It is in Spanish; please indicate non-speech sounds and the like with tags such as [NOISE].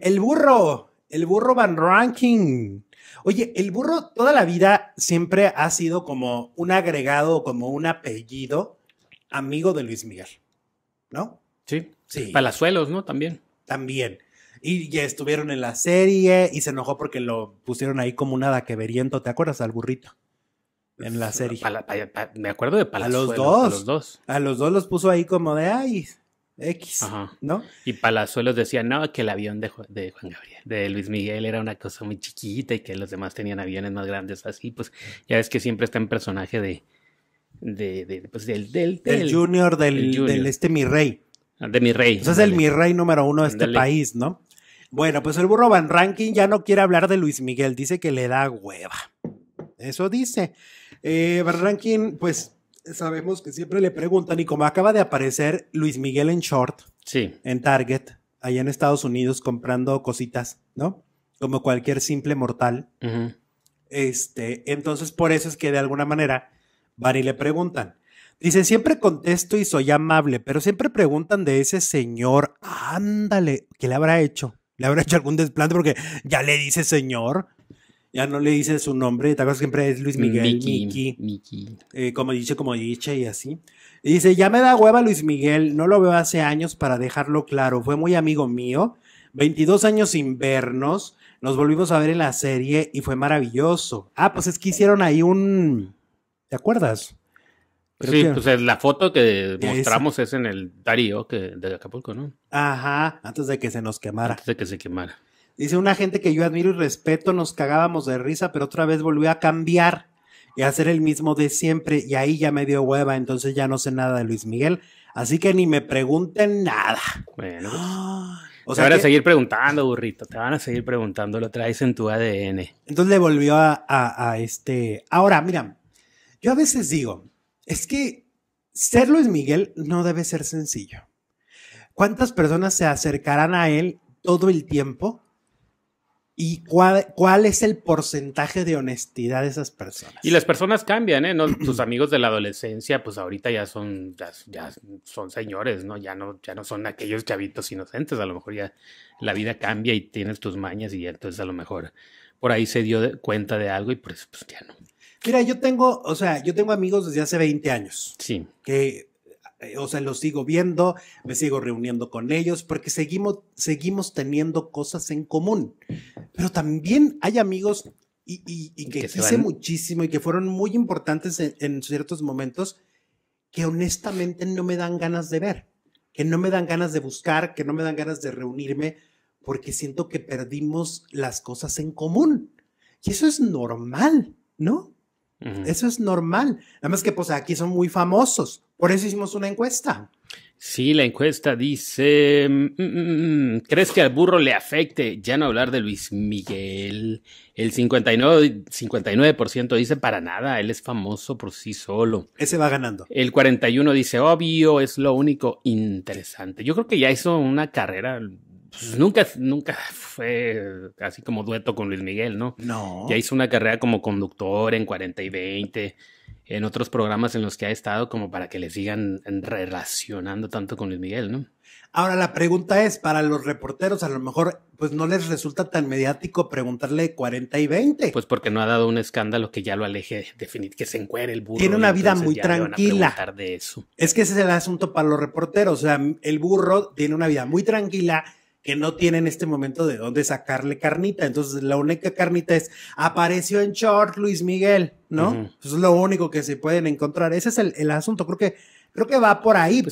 El burro, el burro Van Ranking. Oye, el burro toda la vida siempre ha sido como un agregado, como un apellido amigo de Luis Miguel, ¿no? Sí. sí. Palazuelos, ¿no? También. También. Y ya estuvieron en la serie y se enojó porque lo pusieron ahí como un veriento, ¿Te acuerdas al burrito? En la serie. me acuerdo de Palazuelos. A los dos. A los dos a los, dos los puso ahí como de, ay, X, ¿no? Y Palazuelos decía, no, que el avión de, Juan Gabriel, de Luis Miguel era una cosa muy chiquita y que los demás tenían aviones más grandes, así, pues ya ves que siempre está en personaje de, de, pues del, del, junior, del, este mi rey. Ah, de mi rey. Eso es el mi rey número uno de este país, ¿no? Bueno, pues el burro Van Ranking ya no quiere hablar de Luis Miguel, dice que le da hueva. Eso dice. Eh, Van Ranking, pues sabemos que siempre le preguntan, y como acaba de aparecer Luis Miguel en short, sí. en Target, allá en Estados Unidos, comprando cositas, ¿no? Como cualquier simple mortal. Este, entonces, por eso es que de alguna manera van y le preguntan. Dice, siempre contesto y soy amable, pero siempre preguntan de ese señor, ándale, ¿qué le habrá hecho? ¿Le habrá hecho algún desplante? Porque ya le dice señor ya no le dice su nombre, te acuerdas siempre es Luis Miguel, Mickey, eh, como dice, como dice y así. dice, ya me da hueva Luis Miguel, no lo veo hace años para dejarlo claro, fue muy amigo mío, 22 años sin vernos, nos volvimos a ver en la serie y fue maravilloso. Ah, pues es que hicieron ahí un... ¿Te acuerdas? sí, pues eh, la foto que mostramos es, en el Darío que, de Acapulco, ¿no? Ajá, antes de que se nos quemara. Antes de que se quemara. Dice una gente que yo admiro y respeto, nos cagábamos de risa, pero otra vez volvió a cambiar y a hacer el mismo de siempre y ahí ya me dio hueva, entonces ya no sé nada de Luis Miguel, así que ni me pregunten nada. Bueno. Pues, [GASPS] o sea van a seguir preguntando, burrito, te van a seguir preguntando, lo traes en tu ADN. Entonces le volvió a, a este... Ahora, mira, yo a veces digo, es que ser Luis Miguel no debe ser sencillo. ¿Cuántas personas se acercarán a él todo el tiempo ¿Y cuál, es el porcentaje de honestidad de esas personas? Y las personas cambian, ¿eh? ¿No? Tus amigos de la adolescencia, pues ahorita ya son, ya, son señores, ¿no? Ya, ¿no? ya no son aquellos chavitos inocentes, a lo mejor ya la vida cambia y tienes tus mañas y entonces a lo mejor por ahí se dio cuenta de algo y por eso pues ya no. Mira, yo tengo, o sea, yo tengo amigos desde hace 20 años. Sí. Que, eh, o sea, los sigo viendo, me sigo reuniendo con ellos porque seguimos, seguimos teniendo cosas en común pero también hay amigos y, que, que quise muchísimo y que fueron muy importantes en, ciertos momentos que honestamente no me dan ganas de ver, que no me dan ganas de buscar, que no me dan ganas de reunirme, porque siento que perdimos las cosas en común. Y eso es normal, ¿no? Eso es normal. Nada más que pues aquí son muy famosos, por eso hicimos una encuesta. Sí, la encuesta dice, mm, mm, mm, ¿crees que al burro le afecte ya no hablar de Luis Miguel? El 59%, 59 dice para nada, él es famoso por sí solo. Ese va ganando. El 41 dice, obvio, es lo único interesante. Yo creo que ya hizo una carrera pues, nunca, nunca fue así como dueto con Luis Miguel, ¿no? No. Ya hizo una carrera como conductor en 40 y 20, en otros programas en los que ha estado como para que le sigan relacionando tanto con Luis Miguel, ¿no? Ahora la pregunta es, para los reporteros a lo mejor pues no les resulta tan mediático preguntarle 40 y 20. Pues porque no ha dado un escándalo que ya lo aleje definir que se encuere el burro. Tiene una vida muy tranquila. Es que ese es el asunto para los reporteros, o sea, el burro tiene una vida muy tranquila que no tienen en este momento de dónde sacarle carnita. Entonces, la única carnita es, apareció en short Luis Miguel, ¿no? Eso es lo único que se pueden encontrar. Ese es el, el asunto. Creo que, creo que va por ahí.